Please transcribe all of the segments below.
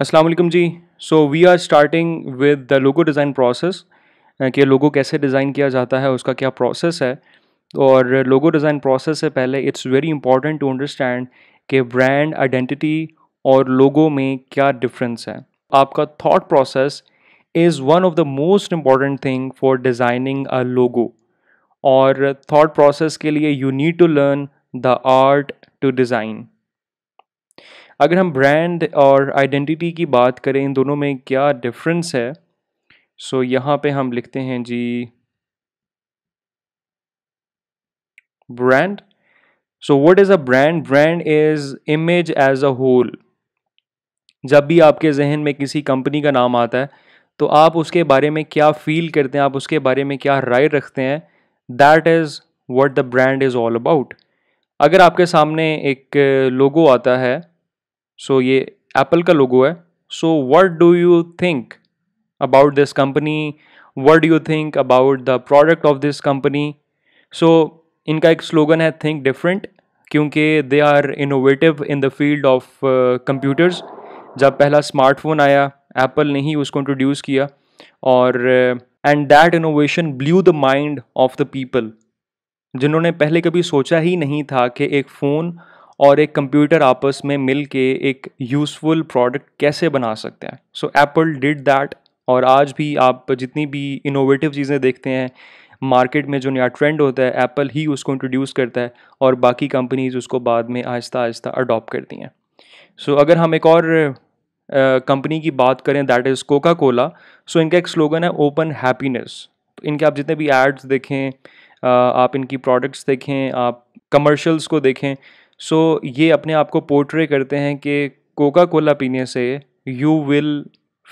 Aslam ji so we are starting with the logo design process कि logo कैसे design किया जाता है उसका क्या प्रोसेस है और लोगो डिज़ाइन प्रोसेस से पहले it's very important to understand कि ब्रांड आइडेंटिटी और लोगो में क्या डिफरेंस है आपका thought process is one of the most important thing for designing a logo और थॉट प्रोसेस के लिए you need to learn the art to design अगर हम ब्रांड और आइडेंटिटी की बात करें इन दोनों में क्या डिफरेंस है सो so, यहाँ पे हम लिखते हैं जी brand so what is a brand brand is image as a whole जब भी आपके जहन में किसी कंपनी का नाम आता है तो आप उसके बारे में क्या फील करते हैं आप उसके बारे में क्या राय रखते हैं that is what the brand is all about अगर आपके सामने एक लोगो आता है सो so, ये एप्पल का लोगो है so what do you think about this company what do you think about the product of this company so इनका एक स्लोगन है थिंक डिफरेंट क्योंकि they are innovative in the field of computers जब पहला smartphone आया Apple ने ही उसको introduce किया और and that innovation blew the mind of the people जिन्होंने पहले कभी सोचा ही नहीं था कि एक फ़ोन और एक कंप्यूटर आपस में मिल के एक यूज़फुल प्रोडक्ट कैसे बना सकते हैं सो एप्पल डिड दैट और आज भी आप जितनी भी इनोवेटिव चीज़ें देखते हैं मार्केट में जो नया ट्रेंड होता है एप्पल ही उसको इंट्रोड्यूस करता है और बाकी कंपनीज उसको बाद में आहिस्ता आहिस्ता अडॉप्ट करती हैं सो so, अगर हम एक और कंपनी की बात करें that is Coca Cola so इनका एक स्लोगन है ओपन हैप्पीनेस तो इनके आप जितने भी एड्स देखें आप इनकी प्रोडक्ट्स देखें आप कमर्शल्स को देखें सो so, ये अपने आप को पोर्ट्रे करते हैं कि कोका कोला पीने से you will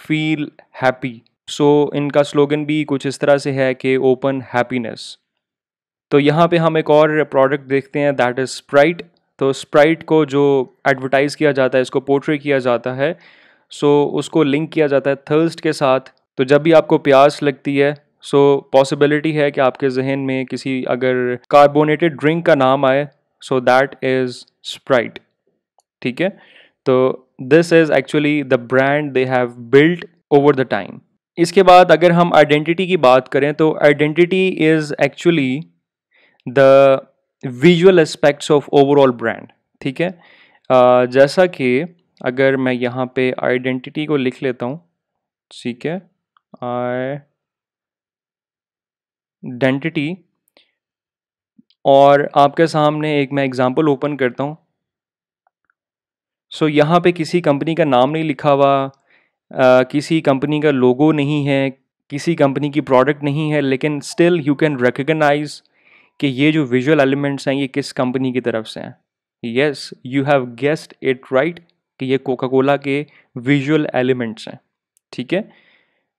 feel happy so इनका स्लोगन भी कुछ इस तरह से है कि ओपन हैप्पीनेस तो यहाँ पे हम एक और प्रोडक्ट देखते हैं दैट इज़ स्प्राइट तो स्प्राइट को जो एडवर्टाइज़ किया जाता है इसको पोर्ट्रे किया जाता है सो so, उसको लिंक किया जाता है थर्स्ट के साथ तो जब भी आपको प्यास लगती है सो so, पॉसिबिलिटी है कि आपके जहन में किसी अगर कार्बोनेटेड ड्रिंक का नाम आए सो दैट इज स्प्राइट ठीक है तो this is actually the brand they have built over the time इसके बाद अगर हम आइडेंटिटी की बात करें तो identity is actually the visual aspects of overall brand ठीक है uh, जैसा कि अगर मैं यहाँ पे आइडेंटिटी को लिख लेता हूँ ठीक है आइडेंटिटी और आपके सामने एक मैं एग्ज़ाम्पल ओपन करता हूँ सो so, यहाँ पे किसी कंपनी का नाम नहीं लिखा हुआ किसी कंपनी का लोगो नहीं है किसी कंपनी की प्रोडक्ट नहीं है लेकिन स्टिल यू कैन रिकगनाइज कि ये जो विजुअल एलिमेंट्स हैं ये किस कंपनी की तरफ से हैं yes you have guessed it right कि ये कोका कोला के विजुअल एलिमेंट्स हैं ठीक है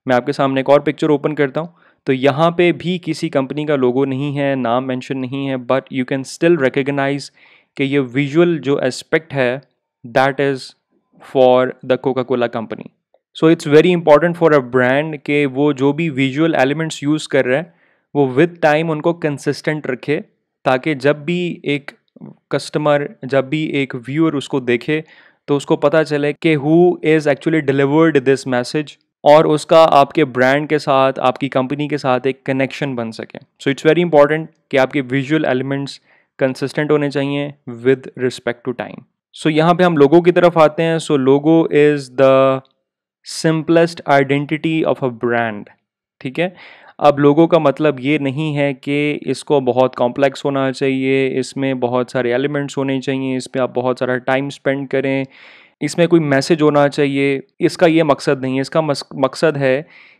मैं आपके सामने एक और पिक्चर ओपन करता हूँ तो यहाँ पे भी किसी कंपनी का लोगो नहीं है नाम मेंशन नहीं है but you can still recognise कि ये विजुअल जो एस्पेक्ट है that is for the Coca Cola company so it's very important for a brand के वो जो भी विजुअल एलिमेंट्स यूज़ कर रहे हैं वो विद टाइम उनको कंसिस्टेंट रखे ताकि जब भी एक कस्टमर जब भी एक व्यूअर उसको देखे तो उसको पता चले कि who is actually delivered this message और उसका आपके ब्रांड के साथ आपकी कंपनी के साथ एक कनेक्शन बन सके सो इट्स वेरी इंपॉर्टेंट कि आपके विजुअल एलिमेंट्स कंसिस्टेंट होने चाहिए with respect to time so यहाँ पे हम लोगों की तरफ आते हैं so logo is the simplest identity of a brand ठीक है अब लोगों का मतलब ये नहीं है कि इसको बहुत कॉम्प्लेक्स होना चाहिए इसमें बहुत सारे एलिमेंट्स होने चाहिए इस पर आप बहुत सारा टाइम स्पेंड करें इसमें कोई मैसेज होना चाहिए इसका ये मकसद नहीं है इसका मकसद है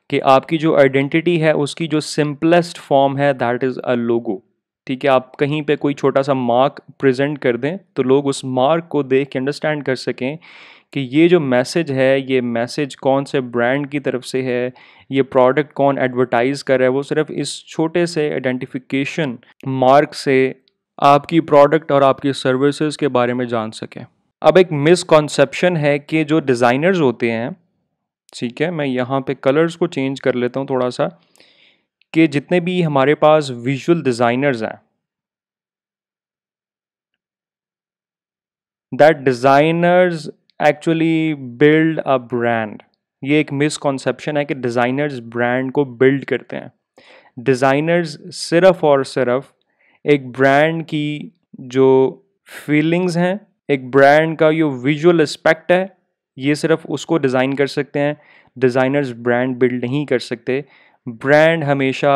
कि आपकी जो आइडेंटिटी है उसकी जो सिंपलेस्ट फॉर्म है दैट इज़ अ लोगो ठीक है आप कहीं पे कोई छोटा सा मार्क प्रेजेंट कर दें तो लोग उस मार्क को देख के अंडरस्टैंड कर सकें कि ये जो मैसेज है ये मैसेज कौन से ब्रांड की तरफ से है ये प्रोडक्ट कौन एडवर्टाइज़ कर रहा है वो सिर्फ इस छोटे से आइडेंटिफिकेशन मार्क से आपकी प्रोडक्ट और आपकी सर्विसेज के बारे में जान सकें अब एक मिसकॉन्सेप्शन है कि जो डिज़ाइनर्स होते हैं ठीक है मैं यहाँ पे कलर्स को चेंज कर लेता हूँ थोड़ा सा कि जितने भी हमारे पास विजुअल डिज़ाइनर्स हैं that designers actually build a brand ये एक मिसकॉन्सेप्शन है कि डिज़ाइनर्स ब्रांड को बिल्ड करते हैं डिज़ाइनर्स सिर्फ और सिर्फ एक ब्रांड की जो फीलिंग्स हैं एक ब्रांड का जो विजुअल एस्पेक्ट है ये सिर्फ उसको डिज़ाइन कर सकते हैं डिज़ाइनर्स ब्रांड बिल्ड नहीं कर सकते ब्रांड हमेशा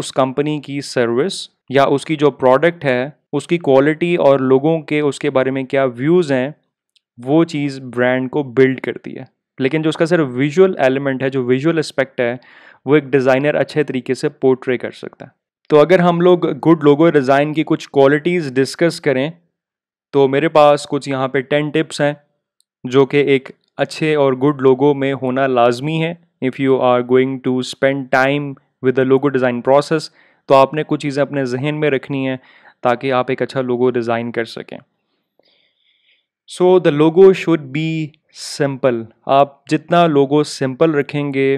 उस कंपनी की सर्विस या उसकी जो प्रोडक्ट है उसकी क्वालिटी और लोगों के उसके बारे में क्या व्यूज़ हैं वो चीज़ ब्रांड को बिल्ड करती है लेकिन जो उसका सिर्फ विजुअल एलिमेंट है जो विजुअल एस्पेक्ट है वो एक डिज़ाइनर अच्छे तरीके से पोर्ट्रे कर सकता है तो अगर हम लोग गुड लोगो डिज़ाइन की कुछ क्वालिटीज़ डिस्कस करें तो मेरे पास कुछ यहाँ पे टेन टिप्स हैं जो कि एक अच्छे और गुड लोगो में होना लाजमी है if you are going to spend time with the logo design process तो आपने कुछ चीज़ें अपने जहन में रखनी है ताकि आप एक अच्छा लोगो डिज़ाइन कर सकें so the logo should be simple आप जितना लोगो सिंपल रखेंगे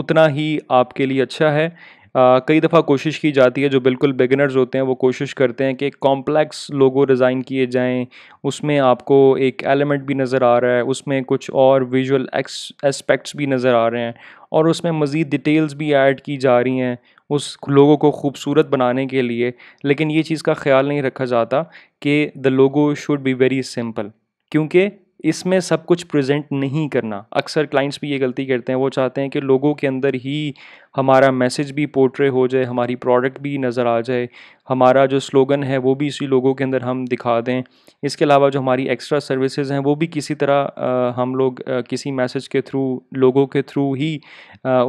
उतना ही आपके लिए अच्छा है कई दफ़ा कोशिश की जाती है जो बिल्कुल बिगिनर्स होते हैं वो कोशिश करते हैं कि कॉम्प्लेक्स लोगो डिज़ाइन किए जाएँ उसमें आपको एक एलिमेंट भी नज़र आ रहा है उसमें कुछ और विजुअल एस्पेक्ट्स भी नज़र आ रहे हैं और उसमें मज़ीद डिटेल्स भी ऐड की जा रही हैं उस लोगों को खूबसूरत बनाने के लिए लेकिन ये चीज़ का ख्याल नहीं रखा जाता कि the logo should be very simple क्योंकि इसमें सब कुछ प्रेजेंट नहीं करना अक्सर क्लाइंट्स भी ये गलती करते हैं वो चाहते हैं कि लोगों के अंदर ही हमारा मैसेज भी पोर्ट्रे हो जाए हमारी प्रोडक्ट भी नज़र आ जाए हमारा जो स्लोगन है वो भी इसी लोगों के अंदर हम दिखा दें इसके अलावा जो हमारी एक्स्ट्रा सर्विसेज हैं वो भी किसी तरह हम लोग किसी मैसेज के थ्रू लोगों के थ्रू ही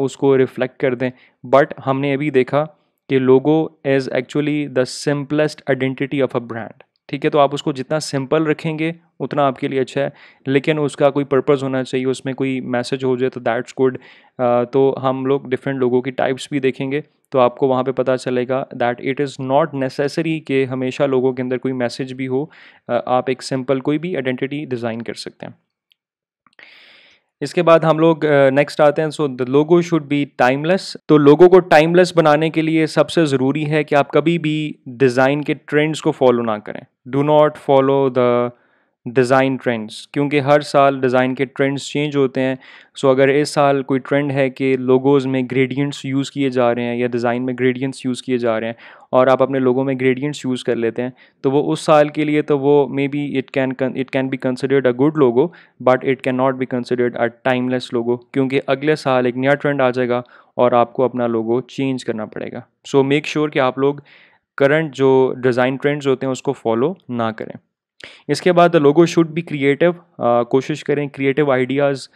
उसको रिफ़्लेक्ट कर दें बट हमने अभी देखा कि logo is actually the simplest identity of a brand ठीक है तो आप उसको जितना सिंपल रखेंगे उतना आपके लिए अच्छा है लेकिन उसका कोई पर्पज़ होना चाहिए उसमें कोई मैसेज हो जाए तो दैट्स गुड तो हम लोग डिफरेंट लोगों की टाइप्स भी देखेंगे तो आपको वहाँ पे पता चलेगा that it is not necessary कि हमेशा लोगों के अंदर कोई मैसेज भी हो आप एक सिंपल कोई भी आइडेंटिटी डिज़ाइन कर सकते हैं इसके बाद हम लोग नेक्स्ट आते हैं so the logo should be timeless तो लोगो को टाइमलेस बनाने के लिए सबसे ज़रूरी है कि आप कभी भी डिज़ाइन के ट्रेंड्स को फॉलो ना करें do not follow the design trends क्योंकि हर साल डिज़ाइन के ट्रेंड्स चेंज होते हैं सो अगर इस साल कोई ट्रेंड है कि लोगोज़ में ग्रेडियंट्स यूज़ किए जा रहे हैं या डिज़ाइन में ग्रेडियंट्स यूज़ किए जा रहे हैं और आप अपने लोगों में ग्रेडियंट्स यूज़ कर लेते हैं तो वो उस साल के लिए तो वो maybe it can it can be considered a good logo but it can not be considered a timeless logo क्योंकि अगले साल एक नया ट्रेंड आ जाएगा और आपको अपना लोगो चेंज करना पड़ेगा सो मेक श्योर कि आप लोग करंट जो डिज़ाइन ट्रेंड्स होते हैं उसको फॉलो ना करें इसके बाद लोगो शुड भी क्रिएटिव कोशिश करें क्रिएटिव आइडियाज़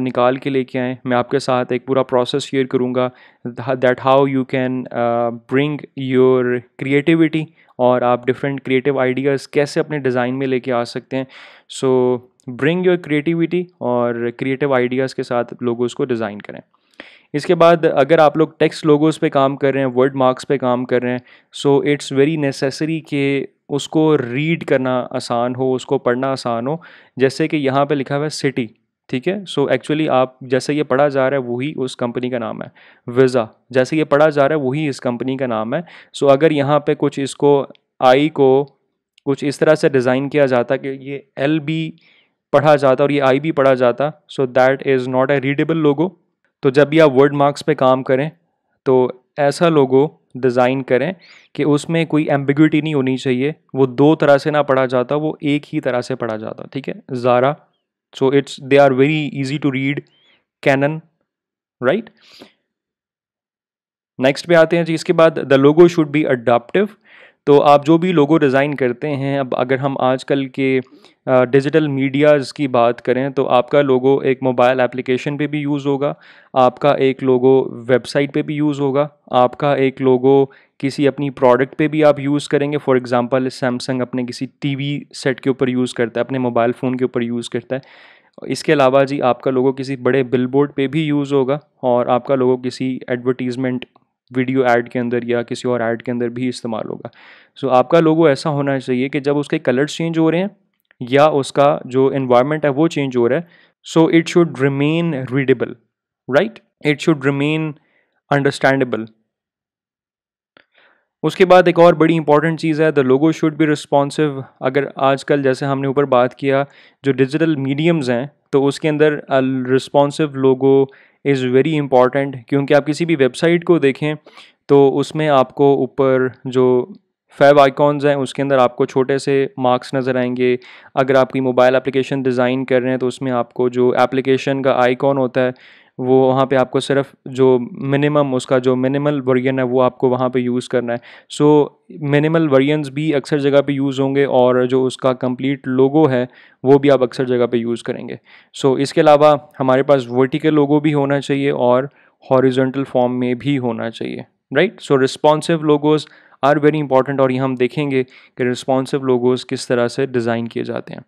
निकाल के लेके आएँ मैं आपके साथ एक पूरा प्रोसेस शेयर करूँगा that how you can bring your creativity और आप डिफरेंट क्रिएटिव आइडियाज़ कैसे अपने डिज़ाइन में लेके आ सकते हैं सो ब्रिंग योर क्रिएटिविटी और क्रिएटिव आइडियाज़ के साथ लोगों उसको डिज़ाइन करें इसके बाद अगर आप लोग टेक्स्ट लोगोस पे काम कर रहे हैं वर्ड मार्क्स पे काम कर रहे हैं सो इट्स वेरी नेसेसरी कि उसको रीड करना आसान हो उसको पढ़ना आसान हो जैसे कि यहाँ पे लिखा हुआ है सिटी ठीक है सो एक्चुअली आप जैसे ये पढ़ा जा रहा है वही उस कंपनी का नाम है वीज़ा जैसे ये पढ़ा जा रहा है वही इस कंपनी का नाम है सो so, अगर यहाँ पे कुछ इसको आई को कुछ इस तरह से डिज़ाइन किया जाता कि ये एल बी पढ़ा जाता और ये आई भी पढ़ा जाता so that is not a readable logo तो जब भी आप वर्ड मार्क्स पे काम करें तो ऐसा लोगो डिज़ाइन करें कि उसमें कोई एम्बिग्यूटी नहीं होनी चाहिए वो दो तरह से ना पढ़ा जाता वो एक ही तरह से पढ़ा जाता ठीक है Zara so it's they are very easy to read Canon right next पे आते हैं जी इसके बाद the logo should be adaptive तो आप जो भी लोगो डिज़ाइन करते हैं अब अगर हम आजकल के डिजिटल मीडियाज़ की बात करें तो आपका लोगो एक मोबाइल एप्लीकेशन पे भी यूज़ होगा आपका एक लोगो वेबसाइट पे भी यूज़ होगा आपका एक लोगो किसी अपनी प्रोडक्ट पे भी आप यूज़ करेंगे फॉर एग्जांपल सैमसंग अपने किसी टीवी सेट के ऊपर यूज़ करता है अपने मोबाइल फ़ोन के ऊपर यूज़ करता है इसके अलावा जी आपका लोगो किसी बड़े बिलबोर्ड पे भी यूज़ होगा और आपका लोगो किसी एडवर्टीज़मेंट वीडियो ऐड के अंदर या किसी और ऐड के अंदर भी इस्तेमाल होगा सो so, आपका लोगो ऐसा होना चाहिए कि जब उसके कलर्स चेंज हो रहे हैं या उसका जो इन्वायरमेंट है वो चेंज हो रहा है so it should remain readable right it should remain understandable उसके बाद एक और बड़ी इंपॉर्टेंट चीज़ है the logo should be responsive अगर आजकल जैसे हमने ऊपर बात किया जो डिजिटल मीडियम्स हैं तो उसके अंदर responsive logo is very important क्योंकि आप किसी भी वेबसाइट को देखें तो उसमें आपको ऊपर जो फैब आइकॉन्स हैं उसके अंदर आपको छोटे से मार्क्स नज़र आएंगे अगर आपकी मोबाइल एप्लीकेशन डिज़ाइन कर रहे हैं तो उसमें आपको जो एप्लीकेशन का आइकॉन होता है वो वहाँ पे आपको सिर्फ जो मिनिमम उसका जो मिनिमल वर्जन है वो आपको वहाँ पे यूज़ करना है सो मिनिमल वर्जन भी अक्सर जगह पे यूज़ होंगे और जो उसका कंप्लीट लोगो है वो भी आप अक्सर जगह पे यूज़ करेंगे सो so, इसके अलावा हमारे पास वर्टिकल लोगो भी होना चाहिए और हॉरिजेंटल फॉर्म में भी होना चाहिए right so responsive logos are very important और ये हम देखेंगे कि रिस्पॉन्सिव लोगोज़ किस तरह से डिज़ाइन किए जाते हैं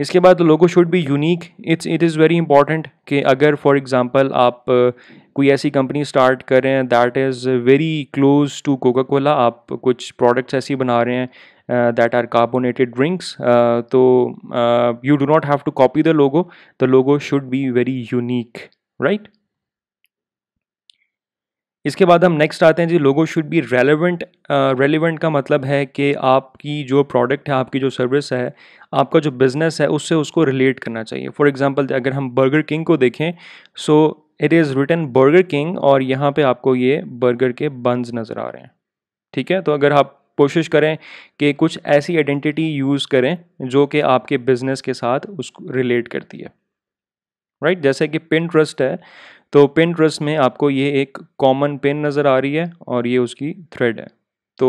इसके बाद logo should be unique it's it is very important कि अगर फॉर एग्जांपल आप uh, कोई ऐसी कंपनी स्टार्ट कर रहे हैं that is very close to Coca Cola आप कुछ प्रोडक्ट्स ऐसी बना रहे हैं दैट आर कार्बोनेटेड ड्रिंक्स तो you do not have to copy the logo the logo should be very unique right इसके बाद हम नेक्स्ट आते हैं जी logo should be relevant relevant का मतलब है कि आपकी जो प्रोडक्ट है आपकी जो सर्विस है आपका जो बिज़नेस है उससे उसको रिलेट करना चाहिए फॉर एग्जांपल अगर हम बर्गर किंग को देखें so it is written Burger King और यहाँ पे आपको ये बर्गर के बंस नज़र आ रहे हैं ठीक है तो अगर आप कोशिश करें कि कुछ ऐसी आइडेंटिटी यूज़ करें जो कि आपके बिज़नेस के साथ उसको रिलेट करती है राइट right? जैसे कि पिन ट्रस्ट है तो पिन ट्रस्ट में आपको ये एक कॉमन पिन नज़र आ रही है और ये उसकी थ्रेड है तो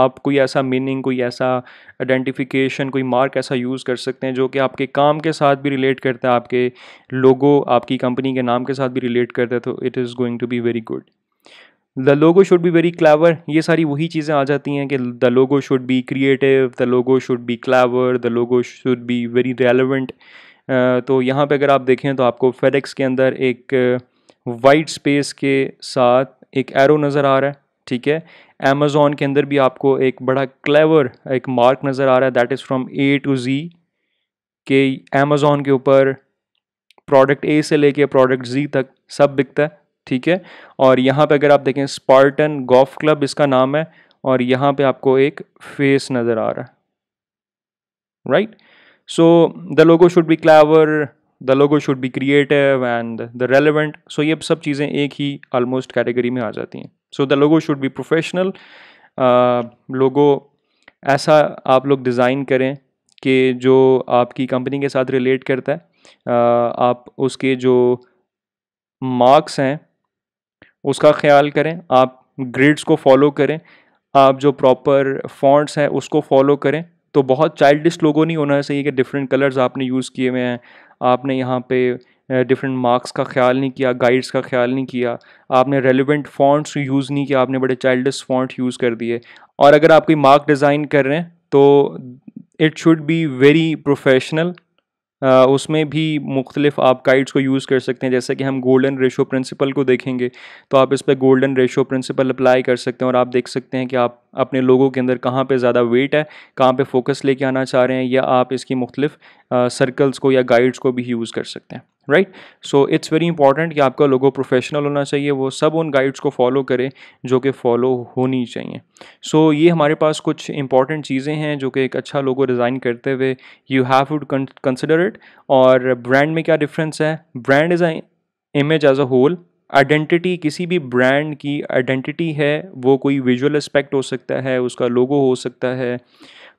आप कोई ऐसा मीनिंग कोई ऐसा आइडेंटिफिकेशन कोई मार्क ऐसा यूज़ कर सकते हैं जो कि आपके काम के साथ भी रिलेट करता है आपके लोगो आपकी कंपनी के नाम के साथ भी रिलेट करता है तो it is going to be very good the logo should be very clever ये सारी वही चीज़ें आ जाती हैं कि the logo should be creative the logo should be clever the logo should be very relevant तो यहाँ पे अगर आप देखें तो आपको फेडेक्स के अंदर एक वाइट स्पेस के साथ एक एरो नज़र आ रहा है ठीक है अमेज़ोन के अंदर भी आपको एक बड़ा क्लेवर एक मार्क नज़र आ रहा है that is from A to Z के अमेज़ोन के ऊपर प्रोडक्ट ए से लेके प्रोडक्ट जी तक सब बिकता है ठीक है और यहाँ पे अगर आप देखें स्पार्टन गोल्फ क्लब इसका नाम है और यहाँ पे आपको एक फेस नज़र आ रहा है right right? So the logo should be clever the logo should be creative and the relevant सो ये सब चीज़ें एक ही ऑलमोस्ट कैटेगरी में आ जाती हैं so the logo should be professional logo ऐसा आप लोग डिज़ाइन करें कि जो आपकी कंपनी के साथ रिलेट करता है uh, आप उसके जो मार्क्स हैं उसका ख्याल करें आप ग्रेड्स को फॉलो करें आप जो प्रॉपर फॉन्ट्स हैं उसको फॉलो करें तो बहुत चाइल्डिश लोगों नहीं होना चाहिए कि डिफरेंट कलर्स आपने यूज़ किए हुए हैं आपने यहाँ पे डिफरेंट मार्क्स का ख्याल नहीं किया गाइड्स का ख्याल नहीं किया आपने रेलिवेंट फॉन्ट्स यूज़ नहीं किया आपने बड़े चाइल्डिश फॉन्ट यूज़ कर दिए और अगर आप कोई मार्क डिज़ाइन कर रहे हैं तो it should be very professional उसमें भी मुख्तलिफ आप गाइड्स को यूज़ कर सकते हैं जैसे कि हम गोल्डन रेशो प्रिंसिपल को देखेंगे तो आप इस पर गोल्डन रेशो प्रिंसिपल अप्लाई कर सकते हैं और आप देख सकते हैं कि आप अपने लोगों के अंदर कहाँ पे ज़्यादा वेट है कहाँ पे फोकस लेके आना चाह रहे हैं या आप इसकी मुख्तलिफ सर्कल्स को या गाइड्स को भी यूज़ कर सकते हैं right so it's very important कि आपका लोगो प्रोफेशनल होना चाहिए वो सब उन गाइड्स को फॉलो करें जो कि फॉलो होनी चाहिए सो so, ये हमारे पास कुछ इंपॉर्टेंट चीज़ें हैं जो कि एक अच्छा लोगो डिज़ाइन करते हुए you have to consider it और ब्रांड में क्या डिफरेंस है brand is a image as a whole identity किसी भी ब्रांड की आइडेंटिटी है वो कोई विजुअल एस्पेक्ट हो सकता है उसका लोगो हो सकता है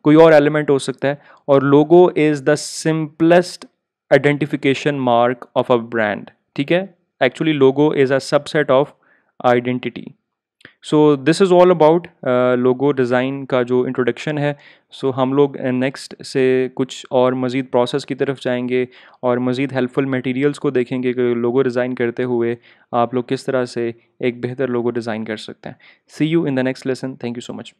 कोई और एलिमेंट हो सकता है और logo is the simplest identification mark of a brand ठीक है actually logo is a subset of identity so this is all about logo design का जो इंट्रोडक्शन है सो so, हम लोग नेक्स्ट uh, से कुछ और मज़ीद प्रोसेस की तरफ जाएंगे और मज़ीद हेल्पफुल मटेरियल्स को देखेंगे कि लोगो डिज़ाइन करते हुए आप लोग किस तरह से एक बेहतर लोगो डिज़ाइन कर सकते हैं see you in the next lesson thank you so much